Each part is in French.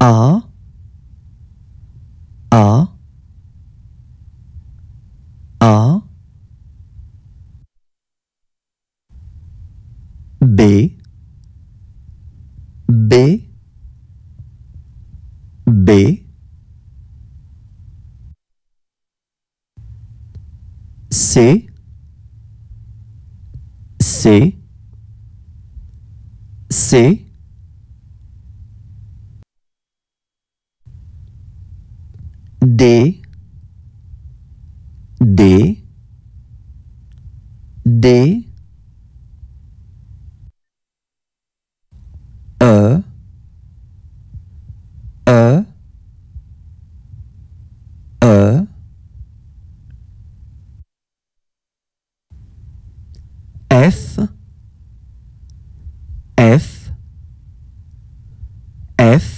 A A A B B B C C C D D D E E E F F F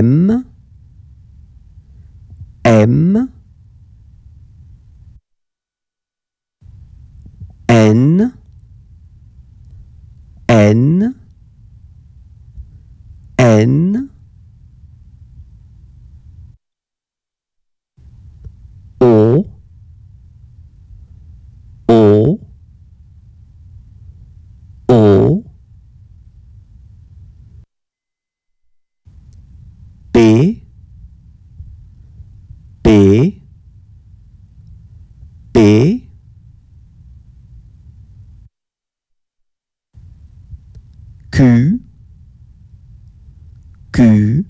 M M N N N pay pay pay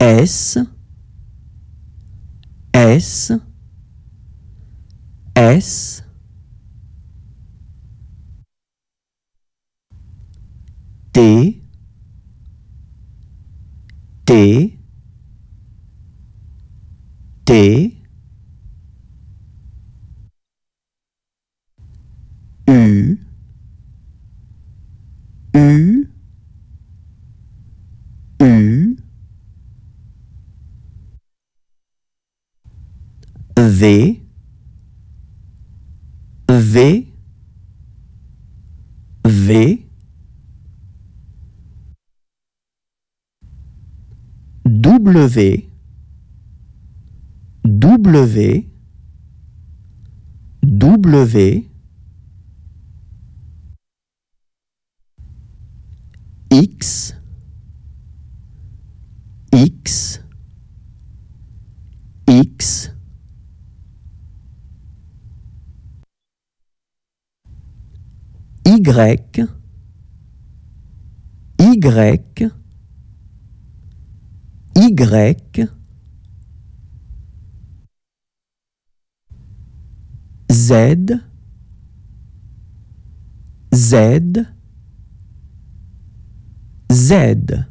S S S T T T V V V W W W X X X Y, Y, Y, Z, Z, Z.